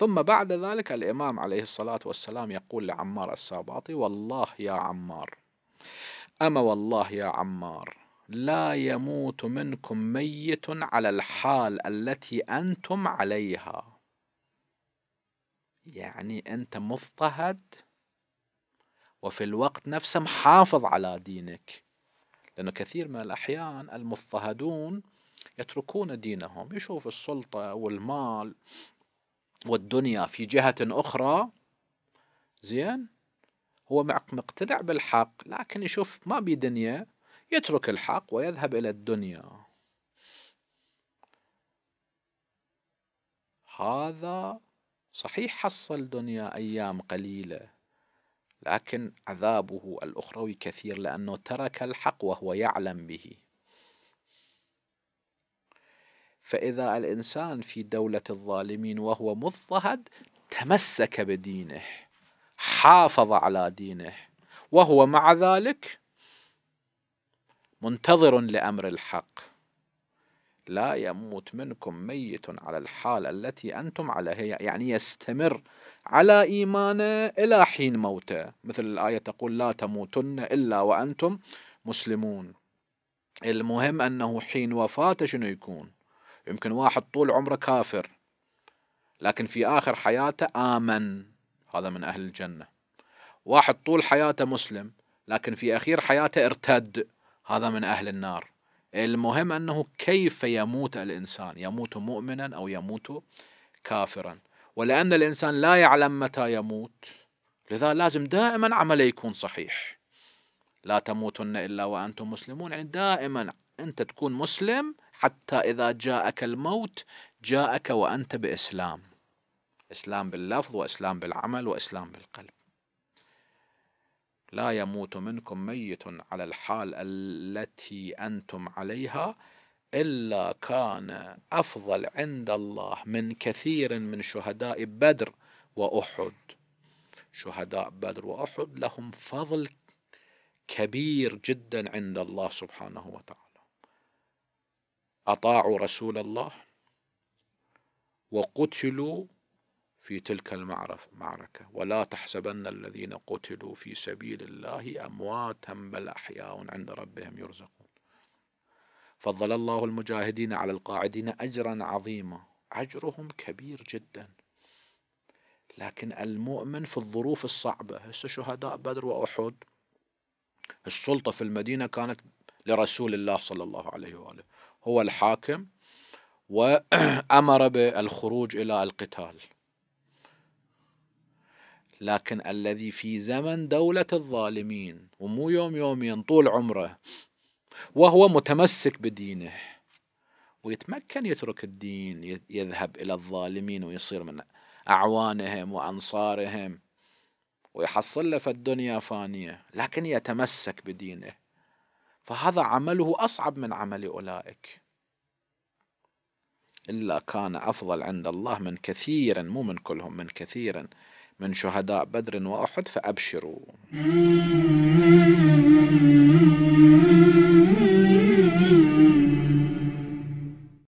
ثم بعد ذلك الإمام عليه الصلاة والسلام يقول لعمار الساباطي والله يا عمار أما والله يا عمار لا يموت منكم ميت على الحال التي أنتم عليها يعني أنت مضطهد وفي الوقت نفسه محافظ على دينك لأنه كثير من الأحيان المضطهدون يتركون دينهم يشوف السلطة والمال والدنيا في جهة أخرى زين هو مقتنع بالحق لكن يشوف ما بي دنيا يترك الحق ويذهب إلى الدنيا هذا صحيح حصل دنيا أيام قليلة لكن عذابه الأخروي كثير لأنه ترك الحق وهو يعلم به فإذا الإنسان في دولة الظالمين وهو مضطهد تمسك بدينه حافظ على دينه وهو مع ذلك منتظر لأمر الحق لا يموت منكم ميت على الحال التي أنتم عليها يعني يستمر على إيمانه إلى حين موته مثل الآية تقول لا تموتن إلا وأنتم مسلمون المهم أنه حين وفاته شنو يكون يمكن واحد طول عمره كافر لكن في آخر حياته آمن هذا من أهل الجنة واحد طول حياته مسلم لكن في أخير حياته ارتد هذا من أهل النار المهم أنه كيف يموت الإنسان يموت مؤمنا أو يموت كافرا ولأن الإنسان لا يعلم متى يموت لذا لازم دائما عمله يكون صحيح لا تموتن إلا وأنتم مسلمون يعني دائما أنت تكون مسلم حتى إذا جاءك الموت جاءك وأنت بإسلام إسلام باللفظ وإسلام بالعمل وإسلام بالقلب لا يموت منكم ميت على الحال التي أنتم عليها إلا كان أفضل عند الله من كثير من شهداء بدر وأحد شهداء بدر وأحد لهم فضل كبير جدا عند الله سبحانه وتعالى أطاعوا رسول الله وقتلوا في تلك المعركة ولا تحسبن الذين قتلوا في سبيل الله أمواتا بل أحياء عند ربهم يرزقون فضل الله المجاهدين على القاعدين أجرا عظيما أجرهم كبير جدا لكن المؤمن في الظروف الصعبة هسه شهداء بدر وأحد السلطة في المدينة كانت لرسول الله صلى الله عليه واله هو الحاكم وامر بالخروج الى القتال لكن الذي في زمن دولة الظالمين ومو يوم يومين طول عمره وهو متمسك بدينه ويتمكن يترك الدين يذهب إلى الظالمين ويصير من أعوانهم وأنصارهم ويحصل له في الدنيا فانية لكن يتمسك بدينه فهذا عمله أصعب من عمل أولئك إلا كان أفضل عند الله من كثيرا مو من كلهم من كثيرا من شهداء بدر وأحد فأبشروا